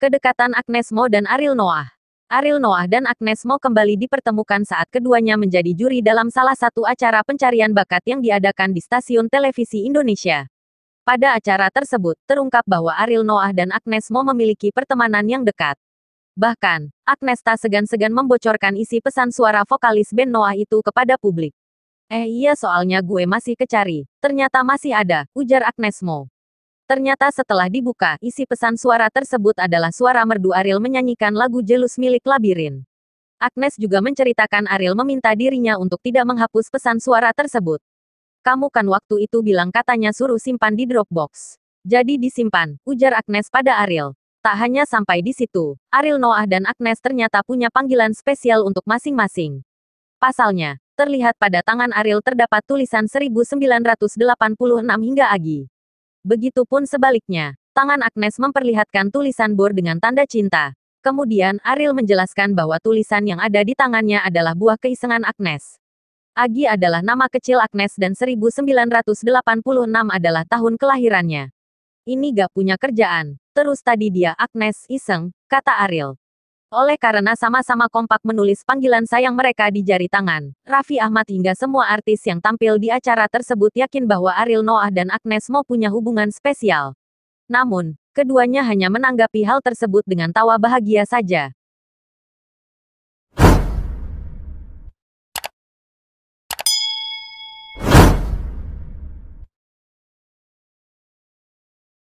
Kedekatan Agnes Mo dan Ariel Noah Ariel Noah dan Agnes Mo kembali dipertemukan saat keduanya menjadi juri dalam salah satu acara pencarian bakat yang diadakan di stasiun televisi Indonesia. Pada acara tersebut, terungkap bahwa Ariel Noah dan Agnes Mo memiliki pertemanan yang dekat. Bahkan, Agnes tak segan-segan membocorkan isi pesan suara vokalis band Noah itu kepada publik. Eh iya soalnya gue masih kecari, ternyata masih ada, ujar Agnes Mo. Ternyata setelah dibuka, isi pesan suara tersebut adalah suara merdu Ariel menyanyikan lagu Jelus milik Labirin. Agnes juga menceritakan Ariel meminta dirinya untuk tidak menghapus pesan suara tersebut. Kamu kan waktu itu bilang katanya suruh simpan di Dropbox. Jadi disimpan, ujar Agnes pada Ariel. Tak hanya sampai di situ, Ariel Noah dan Agnes ternyata punya panggilan spesial untuk masing-masing. Pasalnya, terlihat pada tangan Ariel terdapat tulisan 1986 hingga Agi. Begitupun sebaliknya, tangan Agnes memperlihatkan tulisan Bor dengan tanda cinta. Kemudian Aril menjelaskan bahwa tulisan yang ada di tangannya adalah buah keisengan Agnes. Agi adalah nama kecil Agnes dan 1986 adalah tahun kelahirannya. Ini gak punya kerjaan. Terus tadi dia Agnes iseng, kata Aril. Oleh karena sama-sama kompak menulis panggilan sayang mereka di jari tangan, Raffi Ahmad hingga semua artis yang tampil di acara tersebut yakin bahwa Ariel Noah dan Agnes Mo punya hubungan spesial. Namun, keduanya hanya menanggapi hal tersebut dengan tawa bahagia saja.